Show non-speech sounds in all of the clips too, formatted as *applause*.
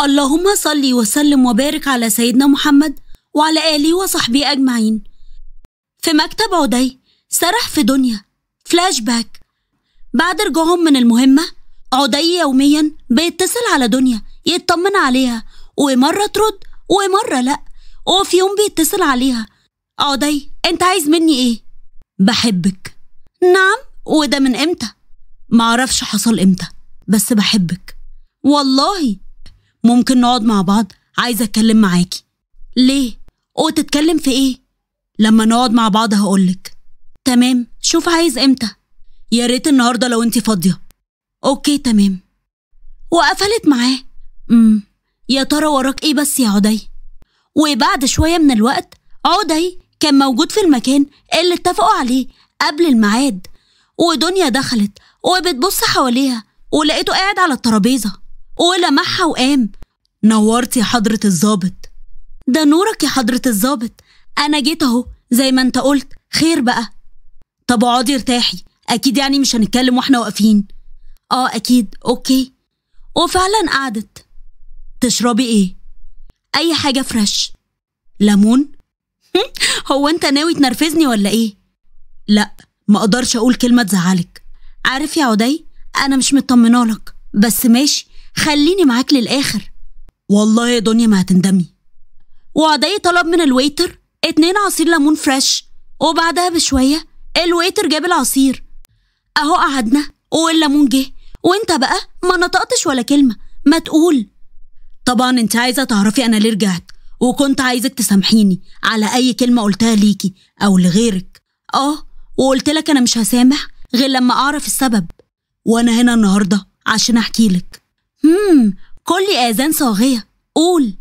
اللهم صل وسلم وبارك على سيدنا محمد وعلى آله وصحبه أجمعين في مكتب عدي سرح في دنيا فلاش باك بعد رجوعهم من المهمة عدي يوميا بيتصل على دنيا يطمن عليها ومرة ترد ومرة لأ وفي يوم بيتصل عليها عدي انت عايز مني ايه؟ بحبك نعم وده من امتى؟ معرفش حصل امتى بس بحبك والله ممكن نقعد مع بعض عايزة أتكلم معاكي ليه؟ أو تتكلم في إيه؟ لما نقعد مع بعض هقولك تمام شوف عايز إمتى يا ريت النهاردة لو أنت فاضية أوكي تمام وقفلت معاه امم يا ترى وراك إيه بس يا عدي؟ وبعد شوية من الوقت عدي كان موجود في المكان اللي اتفقوا عليه قبل الميعاد ودنيا دخلت وبتبص حواليها ولقيته قاعد على الترابيزة ولمعها وقام نورت يا حضرة الظابط ده نورك يا حضرة الظابط أنا جيت أهو زي ما أنت قلت خير بقى طب اقعدي ارتاحي أكيد يعني مش هنتكلم وإحنا واقفين آه أكيد أوكي وفعلا قعدت تشربي إيه؟ أي حاجة فريش ليمون؟ هو أنت ناوي تنرفزني ولا إيه؟ لأ ما أقدرش أقول كلمة تزعلك عارف يا عدي أنا مش مطمنالك بس ماشي خليني معاك للآخر والله يا دنيا ما هتندمي وعدي طلب من الويتر اتنين عصير ليمون فريش وبعدها بشوية الويتر جاب العصير أهو قعدنا والليمون جه وانت بقى ما نطقتش ولا كلمة ما تقول طبعا انت عايزة تعرفي أنا ليه رجعت وكنت عايزك تسامحيني على أي كلمة قلتها ليكي أو لغيرك آه وقلت لك أنا مش هسامح غير لما أعرف السبب وأنا هنا النهاردة عشان أحكي لك هم كل آذان صاغية قول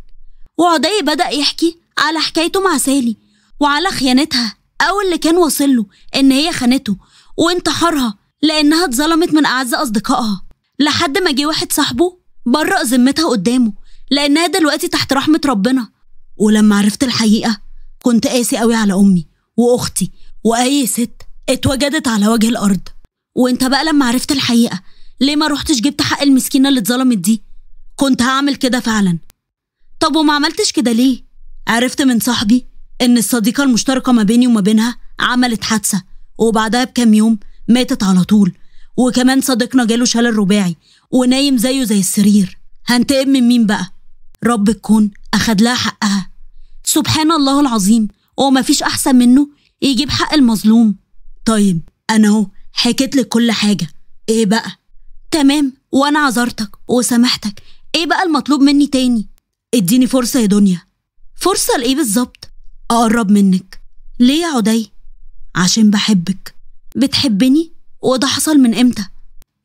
وعدي بدأ يحكي على حكايته مع سالي وعلى خيانتها أو اللي كان واصله إن هي خانته وانتحرها لأنها اتظلمت من أعز أصدقائها لحد ما جه واحد صاحبه برأ ذمتها قدامه لأنها دلوقتي تحت رحمة ربنا ولما عرفت الحقيقة كنت قاسي قوي على أمي وأختي وأي ست اتوجدت على وجه الأرض وانت بقى لما عرفت الحقيقة ليه ما روحتش جبت حق المسكينة اللي اتظلمت دي كنت هعمل كده فعلا طب وما عملتش كده ليه عرفت من صاحبي ان الصديقة المشتركة ما بيني وما بينها عملت حادثة وبعدها بكام يوم ماتت على طول وكمان صديقنا جاله شلل رباعي ونايم زيه زي السرير هنتقم من مين بقى رب الكون أخد لها حقها سبحان الله العظيم وما فيش أحسن منه يجيب حق المظلوم طيب أنا أهو حكيت لك كل حاجة إيه بقى تمام وانا عذرتك وسامحتك ايه بقى المطلوب مني تاني اديني فرصه يا دنيا فرصه لايه بالظبط اقرب منك ليه يا عدي عشان بحبك بتحبني وده حصل من امتى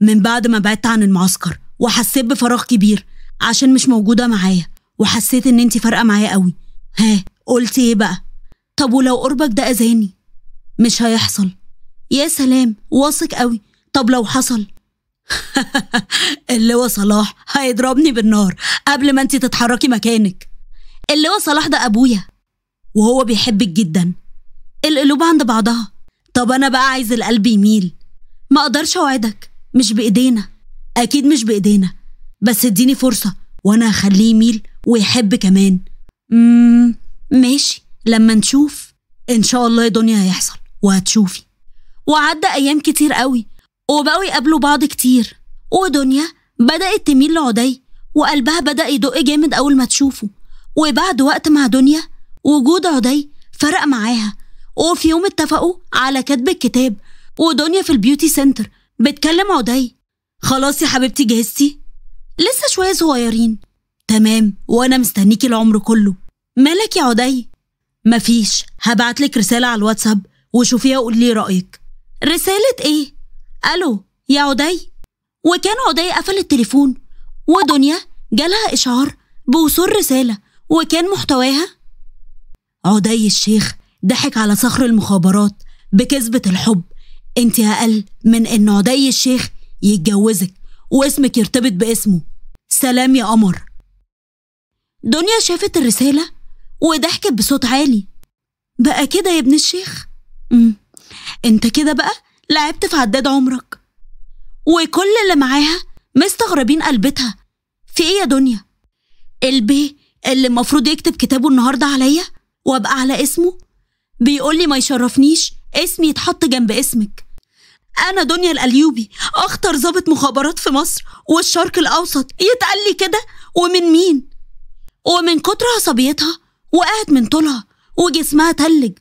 من بعد ما بعدت عن المعسكر وحسيت بفراغ كبير عشان مش موجوده معايا وحسيت ان انت فارقه معايا قوي ها قلتي ايه بقى طب ولو قربك ده اذاني مش هيحصل يا سلام واثق قوي طب لو حصل *laughs* اللي هو صلاح هيضربني بالنار قبل ما انت تتحركي مكانك اللي هو صلاح ده ابويا وهو بيحبك جدا القلوب عند بعضها طب انا بقى عايز القلب يميل ما اقدرش اوعدك مش بايدينا اكيد مش بايدينا بس اديني فرصه وانا هخليه يميل ويحب كمان امم ماشي لما نشوف ان شاء الله يا دنيا هيحصل وهتشوفي وعدى ايام كتير قوي وبقوا يقابلوا بعض كتير ودنيا بدأت تميل لعدي وقلبها بدأ يدق جامد أول ما تشوفه وبعد وقت مع دنيا وجود عدي فرق معاها وفي يوم اتفقوا على كتب الكتاب ودنيا في البيوتي سنتر بتكلم عدي خلاص يا حبيبتي جهزتي لسه شوية صغيرين تمام وأنا مستنيكي العمر كله مالك يا عدي مفيش هبعتلك رسالة على الواتساب وشوفيها وقولي رأيك رسالة ايه؟ ألو يا عدي وكان عدي قفل التليفون ودنيا جالها إشعار بوصول رسالة وكان محتواها عدي الشيخ ضحك على صخر المخابرات بكذبة الحب انت أقل من إن عدي الشيخ يتجوزك واسمك يرتبط باسمه سلام يا قمر دنيا شافت الرسالة وضحكت بصوت عالي بقى كده يا ابن الشيخ مم. انت كده بقى لعبت في عداد عمرك وكل اللي معاها مستغربين قلبتها في ايه يا دنيا البي اللي المفروض يكتب كتابه النهارده عليا وابقى على اسمه بيقول لي ما يشرفنيش اسمي يتحط جنب اسمك انا دنيا القليوبي اخطر ضابط مخابرات في مصر والشرق الاوسط يتقال لي كده ومن مين ومن كتر عصبيتها وقعت من طولها وجسمها تلج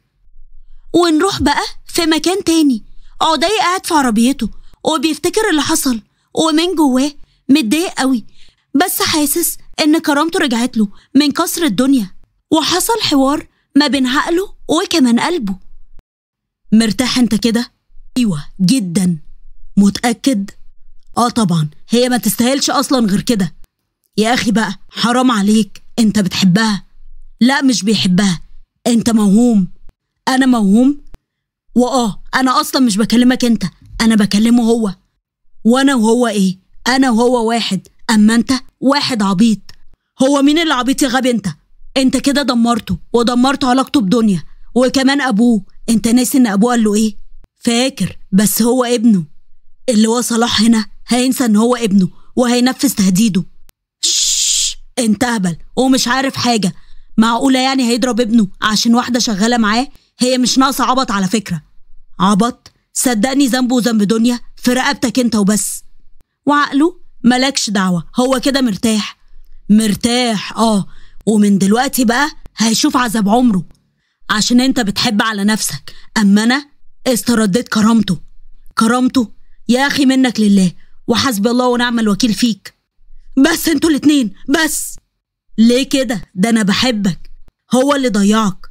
ونروح بقى في مكان تاني عدي اه ايه قاعد في عربيته وبيفتكر اللي حصل ومن جواه متضايق قوي بس حاسس ان كرامته رجعت له من كسر الدنيا وحصل حوار ما بين عقله وكمان قلبه مرتاح انت كده ايوه جدا متاكد اه طبعا هي ما تستاهلش اصلا غير كده يا اخي بقى حرام عليك انت بتحبها لا مش بيحبها انت موهوم انا موهوم واه انا اصلا مش بكلمك انت انا بكلمه هو وانا وهو ايه انا وهو واحد اما انت واحد عبيط هو مين اللي عبيط يا غبي انت انت كده دمرته ودمرت علاقته بدنيا وكمان ابوه انت ناسي ان ابوه قال له ايه فاكر بس هو ابنه اللي هو صلاح هنا هينسى ان هو ابنه وهينفذ تهديده شش انت اهبل ومش عارف حاجه معقوله يعني هيضرب ابنه عشان واحده شغاله معاه هي مش ناقصه عبط على فكره عبط صدقني ذنبه وذنب دنيا في رقبتك انت وبس وعقله ملكش دعوة هو كده مرتاح مرتاح اه ومن دلوقتي بقى هيشوف عذاب عمره عشان انت بتحب على نفسك اما انا استرديت كرامته كرامته يا اخي منك لله وحسبي الله ونعم الوكيل فيك بس انتوا الاتنين بس ليه كده ده انا بحبك هو اللي ضيعك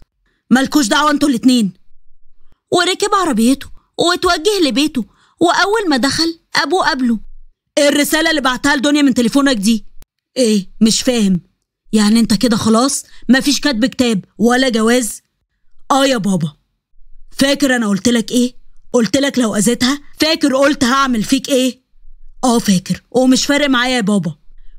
ملكوش دعوه انتوا الاتنين وركب عربيته واتوجه لبيته وأول ما دخل أبوه قابله الرسالة اللي بعتها لدنيا من تليفونك دي إيه مش فاهم يعني أنت كده خلاص مفيش كاتب كتاب ولا جواز آه يا بابا فاكر أنا قلت لك إيه قلت لك لو أذيتها فاكر قلت هعمل فيك إيه آه فاكر ومش فارق معايا يا بابا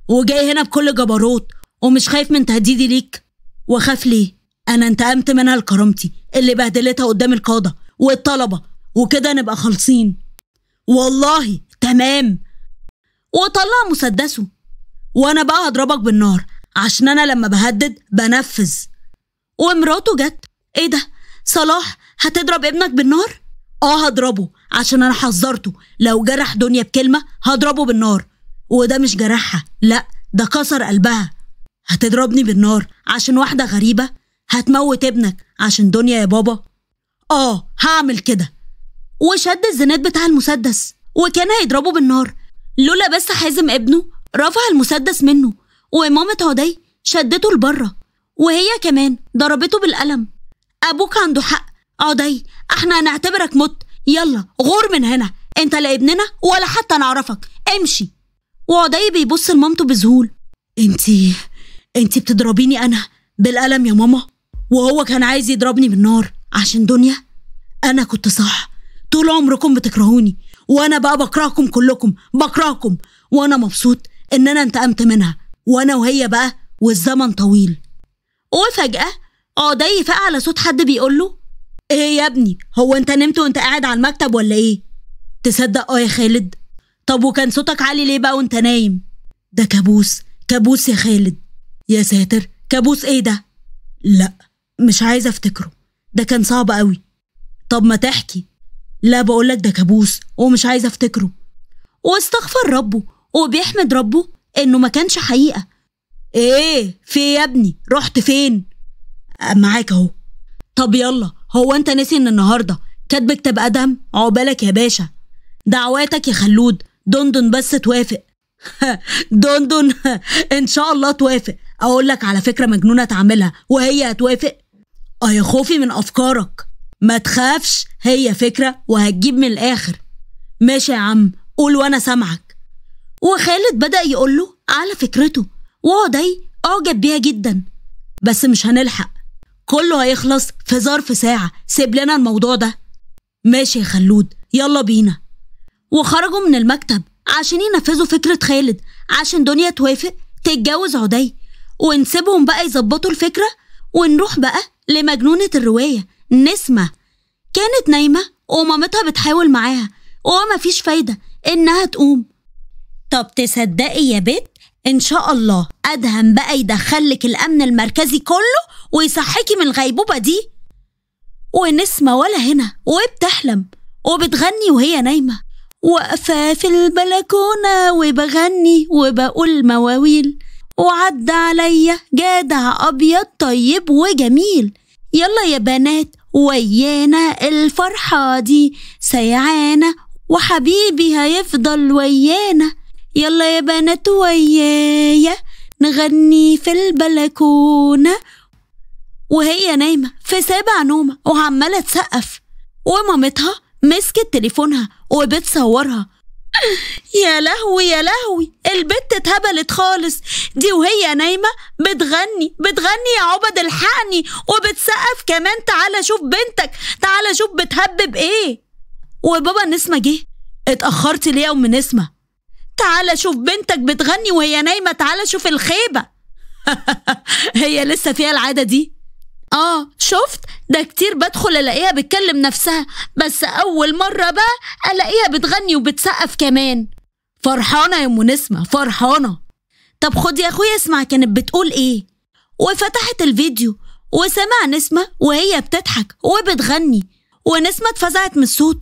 وجاي هنا بكل جبروت ومش خايف من تهديدي ليك وخاف ليه انا انتقمت منها لكرامتي اللي بهدلتها قدام القاده والطلبه وكده نبقى خالصين والله تمام وطلع مسدسه وانا بقى هضربك بالنار عشان انا لما بهدد بنفذ ومراته جت ايه ده صلاح هتضرب ابنك بالنار اه هضربه عشان انا حذرته لو جرح دنيا بكلمه هضربه بالنار وده مش جرحها لا ده كسر قلبها هتضربني بالنار عشان واحده غريبه هتموت ابنك عشان دنيا يا بابا اه هعمل كده وشد الزناد بتاع المسدس وكان هيضربه بالنار لولا بس حازم ابنه رفع المسدس منه ومامة عدي شدته لبره وهي كمان ضربته بالقلم ابوك عنده حق عدي احنا هنعتبرك مت يلا غور من هنا انت لا ابننا ولا حتى نعرفك امشي وعدي بيبص لمامته بذهول انتي انتي بتضربيني انا بالقلم يا ماما وهو كان عايز يضربني بالنار عشان دنيا انا كنت صح طول عمركم بتكرهوني وانا بقى بكرهكم كلكم بكرهكم وانا مبسوط ان انا انتقمت منها وانا وهي بقى والزمن طويل وفجاه عقدي آه فاق على صوت حد بيقول له ايه يا ابني هو انت نمت وانت قاعد على المكتب ولا ايه تصدق اه يا خالد طب وكان صوتك عالي ليه بقى وانت نايم ده كابوس كابوس يا خالد يا ساتر كابوس ايه ده لا مش عايزة أفتكره ده كان صعب قوي طب ما تحكي لا بقولك ده كابوس ومش عايزة أفتكره واستغفر ربه وبيحمد ربه إنه ما كانش حقيقة إيه في ايه يا ابني رحت فين أه، معاك أهو طب يلا هو أنت نسي إن النهاردة كاتب كتاب ادهم عقبالك يا باشا دعواتك يا خلود دندن بس توافق *laughs* دندن *laughs* ان شاء الله توافق اقول لك على فكره مجنونه تعملها وهي هتوافق آه يا خوفي من أفكارك ما تخافش هي فكرة وهتجيب من الآخر ماشي يا عم قول وأنا سامعك وخالد بدأ يقوله على فكرته وهو داي أعجب بيها جدا بس مش هنلحق كله هيخلص في ظرف ساعة سيب لنا الموضوع ده ماشي يا خلود يلا بينا وخرجوا من المكتب عشان ينفذوا فكرة خالد عشان دنيا توافق تتجوز عدي ونسيبهم بقى يظبطوا الفكرة ونروح بقى لمجنونة الرواية نسمة كانت نايمة ومامتها بتحاول معاها وما فيش فايدة إنها تقوم طب تصدقي يا بت إن شاء الله أدهم بقى يدخلك الأمن المركزي كله ويصحيكي من الغيبوبة دي ونسمة ولا هنا وبتحلم وبتغني وهي نايمة واقفة في البلكونة وبغني وبقول مواويل وعدى عليا جدع أبيض طيب وجميل يلا يا بنات ويانا الفرحة دي سيعانا وحبيبي هيفضل ويانا يلا يا بنات ويايا نغني في البلكونة وهي نايمة في سابع نومة وعمالة تسقف ومامتها مسكت تليفونها وبتصورها يا لهوي يا لهوي البت اتهبلت خالص دي وهي نايمة بتغني بتغني يا عبد الحقني وبتسقف كمان تعالى شوف بنتك تعالى شوف بتهبب ايه وبابا نسمة جه اتأخرت ليه يا أم نسمة تعالى شوف بنتك بتغني وهي نايمة تعالى شوف الخيبة *laughs* هي لسه فيها العادة دي اه شفت ده كتير بدخل الاقيها بتكلم نفسها بس اول مرة بقى الاقيها بتغني وبتسقف كمان فرحانة يا ام نسمة فرحانة طب خد يا اخويا اسمع كانت بتقول ايه وفتحت الفيديو وسمع نسمة وهي بتضحك وبتغني ونسمة اتفزعت من الصوت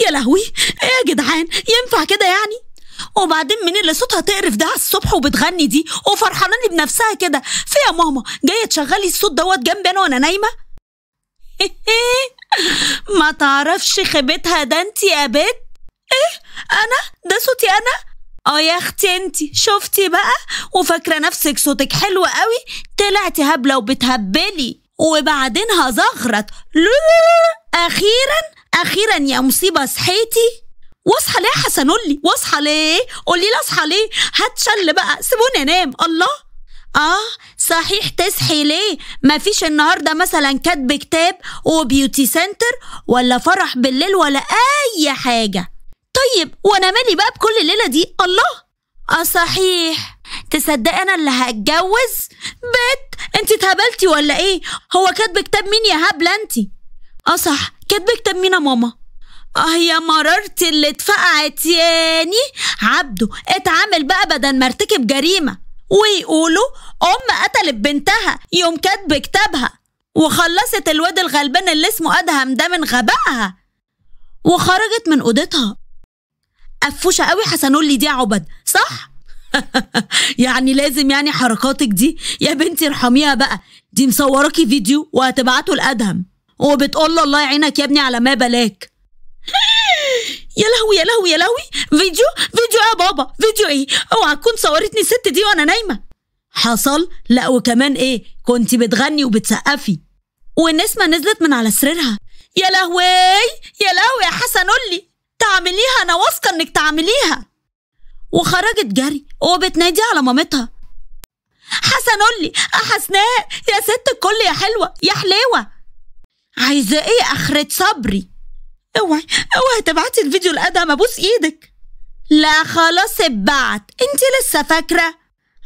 *gasps* يا لهوي ايه يا جدعان ينفع كده يعني وبعدين مين اللي صوتها تقرف ده على الصبح وبتغني دي وفرحانه بنفسها كده فيا يا ماما جايه تشغلي الصوت دوت جنبي انا وانا نايمه *laughs* ما تعرفش خيبتها ده انت يا بت ايه انا ده صوتي انا اه يا اختي انت شفتي بقى وفاكره نفسك صوتك حلو قوي طلعتي هبله وبتهبلي وبعدين هزغرت *laughs* اخيرا اخيرا يا مصيبه صحيتي واصحى ليه يا حسنولي واصحى ليه قولي لي اصحى ليه هتشل بقى سيبوني انام الله اه صحيح تصحي ليه مفيش النهارده مثلا كاتب كتاب وبيوتي سنتر ولا فرح بالليل ولا اي حاجه طيب وانا مالي بقى بكل الليله دي الله اه صحيح تصدق انا اللي هتجوز بت انت اتهبلتي ولا ايه هو كاتب كتاب مين يا هبله انت اه صح كاتب كتاب مين يا ماما يا مرارتي اللي اتفقعت ياني عبده اتعامل بقى بدل ما ارتكب جريمة ويقولوا أم قتلت بنتها يوم كاتب كتابها وخلصت الواد الغلبان اللي اسمه أدهم ده من غبائها وخرجت من أوضتها قفوشة قوي حسنولي دي عبد صح؟ *laughs* يعني لازم يعني حركاتك دي يا بنتي ارحميها بقى دي مصوراكي فيديو وهتبعته لأدهم وبتقول الله يعينك يا ابني على ما بلاك يا لهوي يا لهوي يا لهوي فيديو فيديو ايه يا بابا فيديو ايه اوعى تكون صورتني الست دي وانا نايمه حصل لا وكمان ايه كنت بتغني وبتسقفي ما نزلت من على سريرها يا لهوي يا لهوي يا حسن قولي تعمليها انا واثقه انك تعمليها وخرجت جري وبتنادي على مامتها حسن قولي حسناء يا ست الكل يا حلوه يا حليوه عايزه ايه اخرة صبري اوعي اوعي تبعتي الفيديو لادم ابوس ايدك لا خلاص اتبعت انت لسه فاكره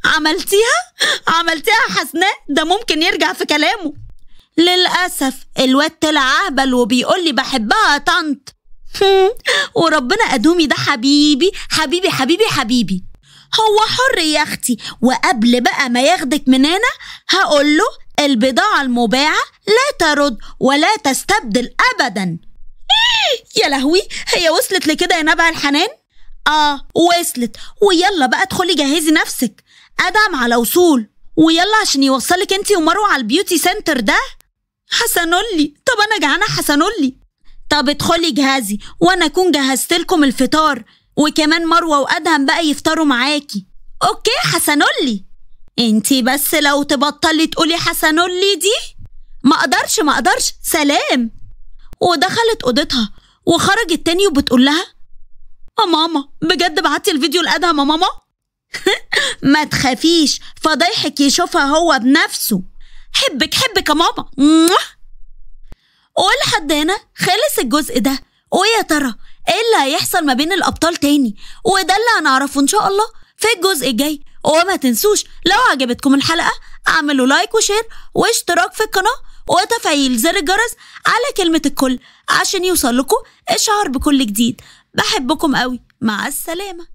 عملتيها عملتيها حسناء ده ممكن يرجع في كلامه للاسف الواد طلع اهبل وبيقول لي بحبها طنط وربنا ادومي ده حبيبي حبيبي حبيبي حبيبي هو حر يا اختي وقبل بقى ما ياخدك من هنا هقول له البضاعه المباعه لا ترد ولا تستبدل ابدا إيه؟ يا لهوي هي وصلت لكده يا نبع الحنان اه وصلت ويلا بقى ادخلي جهزي نفسك ادعم على وصول ويلا عشان يوصلك انت ومروه على البيوتي سنتر ده حسنولي طب انا جعانه حسنولي طب ادخلي جهزي وانا اكون جهزت لكم الفطار وكمان مروه وادهم بقى يفطروا معاكي اوكي حسنولي انتي بس لو تبطلي تقولي حسنولي دي ما اقدرش ما اقدرش سلام ودخلت أوضتها وخرجت تاني وبتقول لها يا آه ماما بجد بعتي الفيديو لأدهم يا ماما *laughs* ما تخافيش فضيحك يشوفها هو بنفسه حبك حبك يا ماما ولحد هنا خلص الجزء ده ويا ترى ايه اللي هيحصل ما بين الابطال تاني وده اللي هنعرفه ان شاء الله في الجزء الجاي وما تنسوش لو عجبتكم الحلقه اعملوا لايك وشير واشتراك في القناه وتفعيل زر الجرس على كلمة الكل عشان يوصل لكم إشعار بكل جديد بحبكم قوي مع السلامة